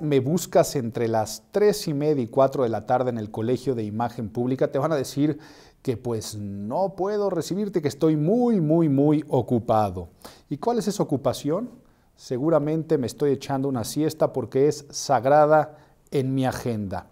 me buscas entre las 3 y media y 4 de la tarde en el Colegio de Imagen Pública, te van a decir que pues no puedo recibirte, que estoy muy, muy, muy ocupado. ¿Y cuál es esa ocupación? Seguramente me estoy echando una siesta porque es sagrada en mi agenda.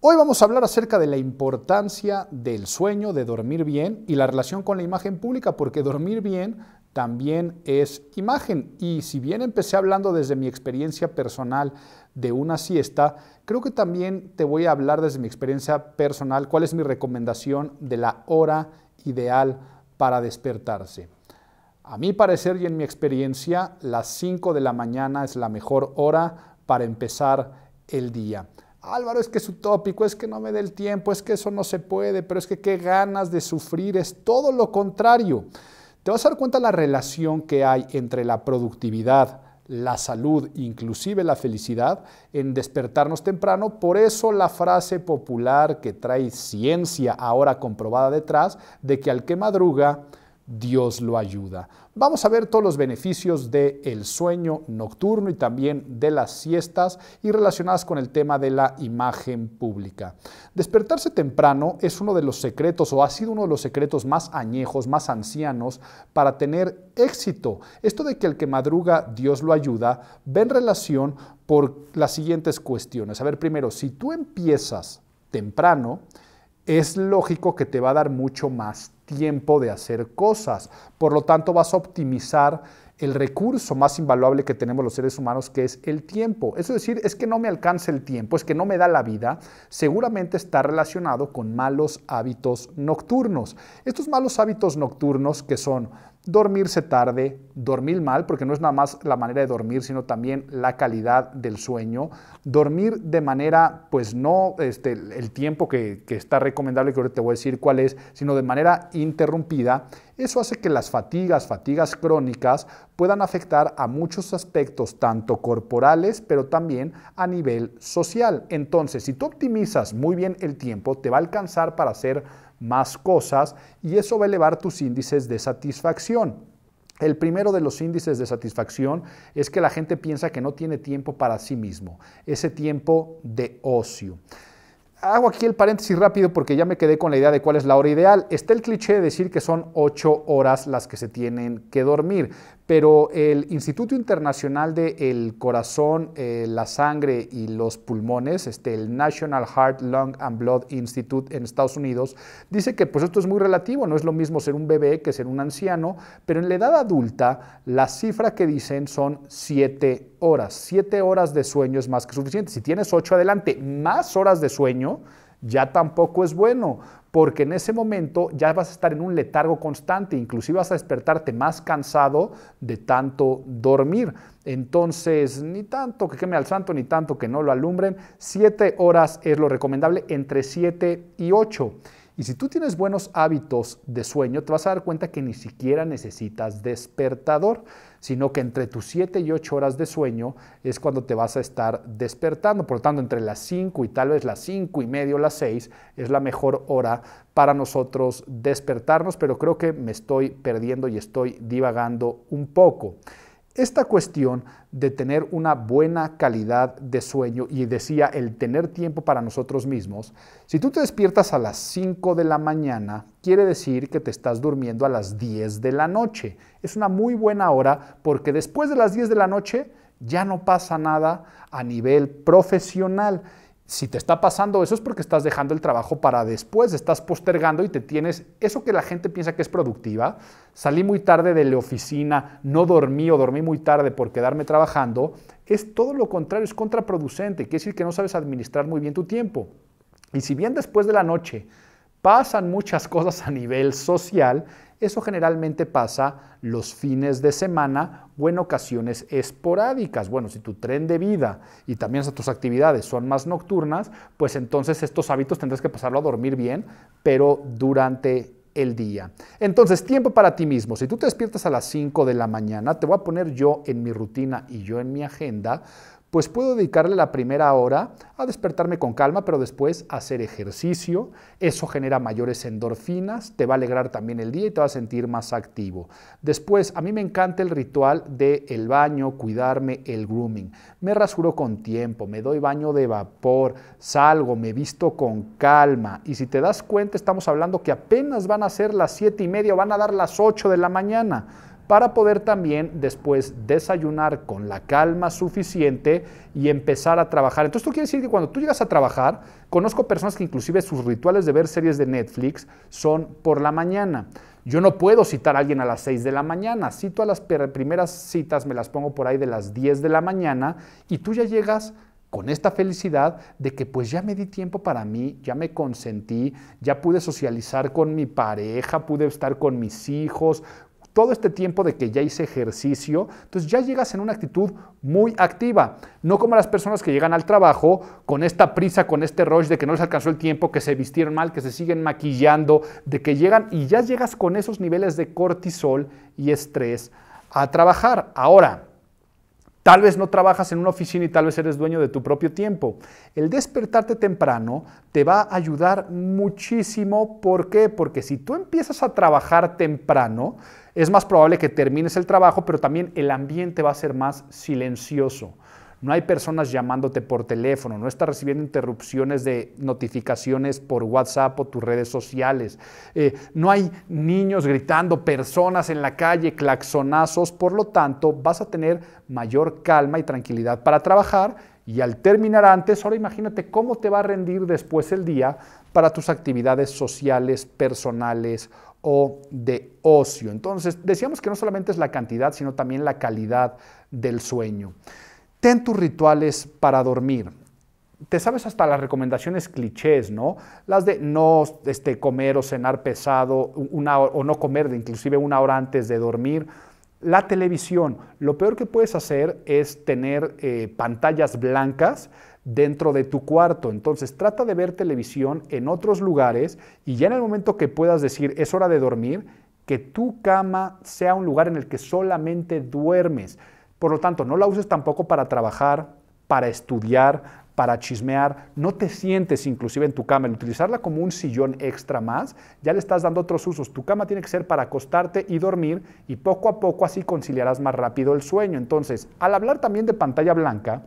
Hoy vamos a hablar acerca de la importancia del sueño, de dormir bien y la relación con la imagen pública, porque dormir bien también es imagen. Y si bien empecé hablando desde mi experiencia personal de una siesta, creo que también te voy a hablar desde mi experiencia personal cuál es mi recomendación de la hora ideal para despertarse. A mi parecer y en mi experiencia, las 5 de la mañana es la mejor hora para empezar el día. Álvaro, es que es utópico, es que no me dé el tiempo, es que eso no se puede, pero es que qué ganas de sufrir, es todo lo contrario te vas a dar cuenta la relación que hay entre la productividad, la salud, inclusive la felicidad, en despertarnos temprano. Por eso la frase popular que trae ciencia ahora comprobada detrás, de que al que madruga, Dios lo ayuda. Vamos a ver todos los beneficios del el sueño nocturno y también de las siestas y relacionadas con el tema de la imagen pública. Despertarse temprano es uno de los secretos o ha sido uno de los secretos más añejos, más ancianos para tener éxito. Esto de que el que madruga Dios lo ayuda ve en relación por las siguientes cuestiones. A ver, primero, si tú empiezas temprano, es lógico que te va a dar mucho más tiempo tiempo de hacer cosas. Por lo tanto, vas a optimizar el recurso más invaluable que tenemos los seres humanos, que es el tiempo. es decir, es que no me alcanza el tiempo, es que no me da la vida, seguramente está relacionado con malos hábitos nocturnos. Estos malos hábitos nocturnos que son dormirse tarde, dormir mal, porque no es nada más la manera de dormir, sino también la calidad del sueño, dormir de manera, pues no este, el tiempo que, que está recomendable, que ahorita te voy a decir cuál es, sino de manera interrumpida eso hace que las fatigas, fatigas crónicas, puedan afectar a muchos aspectos, tanto corporales, pero también a nivel social. Entonces, si tú optimizas muy bien el tiempo, te va a alcanzar para hacer más cosas y eso va a elevar tus índices de satisfacción. El primero de los índices de satisfacción es que la gente piensa que no tiene tiempo para sí mismo, ese tiempo de ocio. Hago aquí el paréntesis rápido porque ya me quedé con la idea de cuál es la hora ideal. Está el cliché de decir que son ocho horas las que se tienen que dormir, pero el Instituto Internacional del el Corazón, eh, la Sangre y los Pulmones, este, el National Heart, Lung and Blood Institute en Estados Unidos, dice que pues esto es muy relativo, no es lo mismo ser un bebé que ser un anciano, pero en la edad adulta la cifra que dicen son 7 horas. 7 horas de sueño es más que suficiente. Si tienes 8 adelante, más horas de sueño, ya tampoco es bueno, porque en ese momento ya vas a estar en un letargo constante, inclusive vas a despertarte más cansado de tanto dormir. Entonces, ni tanto que queme al santo, ni tanto que no lo alumbren, siete horas es lo recomendable, entre siete y ocho. Y si tú tienes buenos hábitos de sueño, te vas a dar cuenta que ni siquiera necesitas despertador sino que entre tus 7 y 8 horas de sueño es cuando te vas a estar despertando. Por lo tanto, entre las 5 y tal vez las 5 y medio, o las 6 es la mejor hora para nosotros despertarnos, pero creo que me estoy perdiendo y estoy divagando un poco esta cuestión de tener una buena calidad de sueño y decía el tener tiempo para nosotros mismos, si tú te despiertas a las 5 de la mañana, quiere decir que te estás durmiendo a las 10 de la noche. Es una muy buena hora porque después de las 10 de la noche ya no pasa nada a nivel profesional si te está pasando eso es porque estás dejando el trabajo para después, estás postergando y te tienes eso que la gente piensa que es productiva. Salí muy tarde de la oficina, no dormí o dormí muy tarde por quedarme trabajando. Es todo lo contrario, es contraproducente. Quiere decir que no sabes administrar muy bien tu tiempo. Y si bien después de la noche pasan muchas cosas a nivel social, eso generalmente pasa los fines de semana o en ocasiones esporádicas. Bueno, si tu tren de vida y también tus actividades son más nocturnas, pues entonces estos hábitos tendrás que pasarlo a dormir bien, pero durante el día. Entonces, tiempo para ti mismo. Si tú te despiertas a las 5 de la mañana, te voy a poner yo en mi rutina y yo en mi agenda pues puedo dedicarle la primera hora a despertarme con calma, pero después a hacer ejercicio. Eso genera mayores endorfinas, te va a alegrar también el día y te va a sentir más activo. Después, a mí me encanta el ritual del el baño, cuidarme, el grooming. Me rasuro con tiempo, me doy baño de vapor, salgo, me visto con calma. Y si te das cuenta, estamos hablando que apenas van a ser las siete y media van a dar las 8 de la mañana para poder también después desayunar con la calma suficiente y empezar a trabajar. Entonces, esto quiere decir que cuando tú llegas a trabajar, conozco personas que inclusive sus rituales de ver series de Netflix son por la mañana. Yo no puedo citar a alguien a las 6 de la mañana, cito a las primeras citas, me las pongo por ahí de las 10 de la mañana y tú ya llegas con esta felicidad de que pues ya me di tiempo para mí, ya me consentí, ya pude socializar con mi pareja, pude estar con mis hijos, todo este tiempo de que ya hice ejercicio, entonces ya llegas en una actitud muy activa, no como las personas que llegan al trabajo con esta prisa, con este rush de que no les alcanzó el tiempo, que se vistieron mal, que se siguen maquillando, de que llegan y ya llegas con esos niveles de cortisol y estrés a trabajar. Ahora, Tal vez no trabajas en una oficina y tal vez eres dueño de tu propio tiempo. El despertarte temprano te va a ayudar muchísimo. ¿Por qué? Porque si tú empiezas a trabajar temprano, es más probable que termines el trabajo, pero también el ambiente va a ser más silencioso no hay personas llamándote por teléfono, no estás recibiendo interrupciones de notificaciones por WhatsApp o tus redes sociales, eh, no hay niños gritando, personas en la calle, claxonazos, por lo tanto vas a tener mayor calma y tranquilidad para trabajar y al terminar antes, ahora imagínate cómo te va a rendir después el día para tus actividades sociales, personales o de ocio. Entonces, decíamos que no solamente es la cantidad, sino también la calidad del sueño. Ten tus rituales para dormir. Te sabes hasta las recomendaciones clichés, ¿no? Las de no este, comer o cenar pesado, una, o no comer de inclusive una hora antes de dormir. La televisión, lo peor que puedes hacer es tener eh, pantallas blancas dentro de tu cuarto. Entonces trata de ver televisión en otros lugares y ya en el momento que puedas decir es hora de dormir, que tu cama sea un lugar en el que solamente duermes. Por lo tanto, no la uses tampoco para trabajar, para estudiar, para chismear. No te sientes inclusive en tu cama. En utilizarla como un sillón extra más, ya le estás dando otros usos. Tu cama tiene que ser para acostarte y dormir y poco a poco así conciliarás más rápido el sueño. Entonces, al hablar también de pantalla blanca,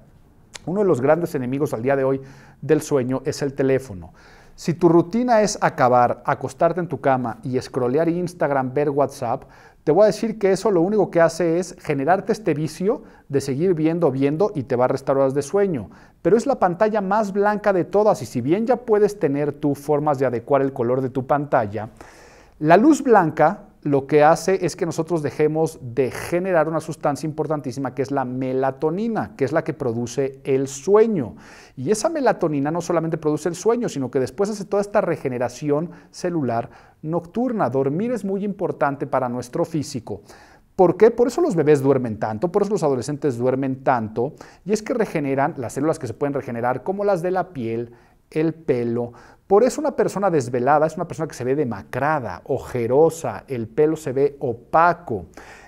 uno de los grandes enemigos al día de hoy del sueño es el teléfono. Si tu rutina es acabar, acostarte en tu cama y scrollear Instagram, ver WhatsApp, te voy a decir que eso lo único que hace es generarte este vicio de seguir viendo, viendo y te va a restar horas de sueño. Pero es la pantalla más blanca de todas y si bien ya puedes tener tú formas de adecuar el color de tu pantalla, la luz blanca lo que hace es que nosotros dejemos de generar una sustancia importantísima que es la melatonina, que es la que produce el sueño. Y esa melatonina no solamente produce el sueño, sino que después hace toda esta regeneración celular nocturna. Dormir es muy importante para nuestro físico. ¿Por qué? Por eso los bebés duermen tanto, por eso los adolescentes duermen tanto, y es que regeneran las células que se pueden regenerar, como las de la piel, el pelo, por eso una persona desvelada es una persona que se ve demacrada, ojerosa, el pelo se ve opaco.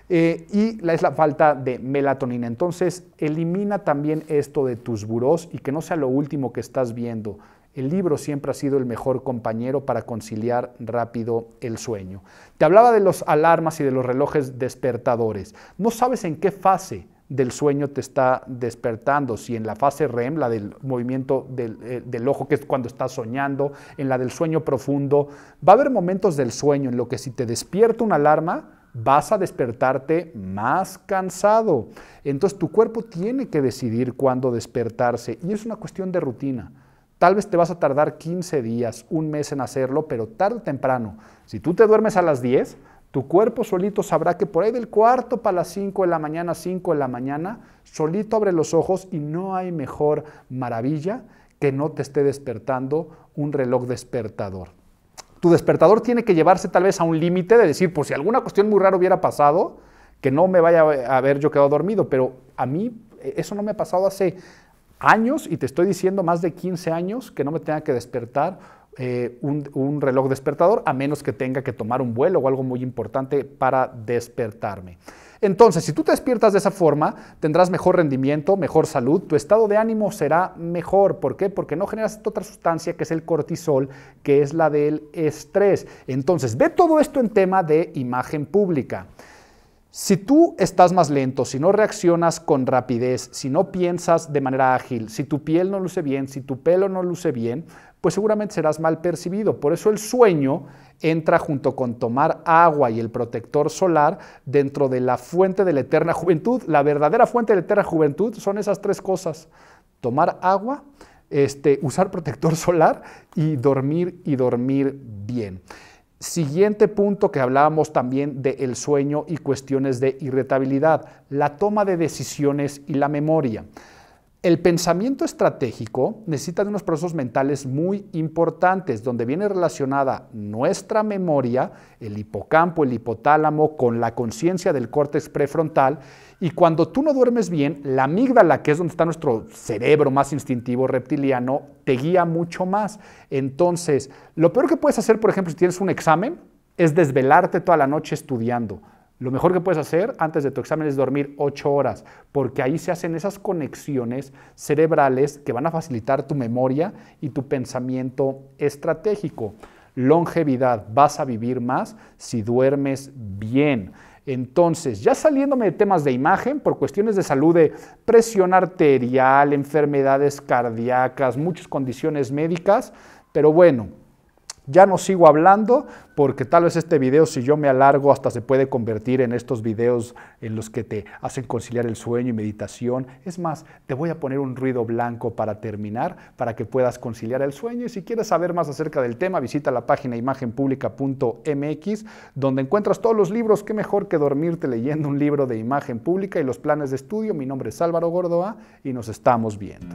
Eh, y la, es la falta de melatonina. Entonces, elimina también esto de tus burós y que no sea lo último que estás viendo. El libro siempre ha sido el mejor compañero para conciliar rápido el sueño. Te hablaba de los alarmas y de los relojes despertadores. No sabes en qué fase del sueño te está despertando, si en la fase REM, la del movimiento del, eh, del, ojo, que es cuando estás soñando, en la del sueño profundo, va a haber momentos del sueño en lo que si te despierta una alarma, vas a despertarte más cansado. Entonces tu cuerpo tiene que decidir cuándo despertarse y es una cuestión de rutina. Tal vez te vas a tardar 15 días, un mes en hacerlo, pero tarde o temprano, si tú te duermes a las 10, tu cuerpo solito sabrá que por ahí del cuarto para las 5 de la mañana, 5 de la mañana, solito abre los ojos y no hay mejor maravilla que no te esté despertando un reloj despertador. Tu despertador tiene que llevarse tal vez a un límite de decir, por pues si alguna cuestión muy rara hubiera pasado, que no me vaya a haber yo quedado dormido, pero a mí eh, eso no me ha pasado hace años y te estoy diciendo más de 15 años que no me tenga que despertar eh, un, un, reloj despertador, a menos que tenga que tomar un vuelo o algo muy importante para despertarme. Entonces, si tú te despiertas de esa forma, tendrás mejor rendimiento, mejor salud, tu estado de ánimo será mejor. ¿Por qué? Porque no generas otra sustancia que es el cortisol, que es la del estrés. Entonces, ve todo esto en tema de imagen pública. Si tú estás más lento, si no reaccionas con rapidez, si no piensas de manera ágil, si tu piel no luce bien, si tu pelo no luce bien, pues seguramente serás mal percibido. Por eso el sueño entra junto con tomar agua y el protector solar dentro de la fuente de la eterna juventud. La verdadera fuente de la eterna juventud son esas tres cosas. Tomar agua, este, usar protector solar y dormir y dormir bien. Siguiente punto que hablábamos también del el sueño y cuestiones de irritabilidad, la toma de decisiones y la memoria. El pensamiento estratégico necesita de unos procesos mentales muy importantes, donde viene relacionada nuestra memoria, el hipocampo, el hipotálamo, con la conciencia del córtex prefrontal y cuando tú no duermes bien, la amígdala, que es donde está nuestro cerebro más instintivo reptiliano, te guía mucho más. Entonces, lo peor que puedes hacer, por ejemplo, si tienes un examen, es desvelarte toda la noche estudiando. Lo mejor que puedes hacer antes de tu examen es dormir ocho horas, porque ahí se hacen esas conexiones cerebrales que van a facilitar tu memoria y tu pensamiento estratégico. Longevidad, vas a vivir más si duermes bien. Entonces, ya saliéndome de temas de imagen, por cuestiones de salud de presión arterial, enfermedades cardíacas, muchas condiciones médicas, pero bueno, ya no sigo hablando porque tal vez este video, si yo me alargo, hasta se puede convertir en estos videos en los que te hacen conciliar el sueño y meditación. Es más, te voy a poner un ruido blanco para terminar, para que puedas conciliar el sueño. Y si quieres saber más acerca del tema, visita la página imagenpublica.mx, donde encuentras todos los libros. Qué mejor que dormirte leyendo un libro de imagen pública y los planes de estudio. Mi nombre es Álvaro Gordoa y nos estamos viendo.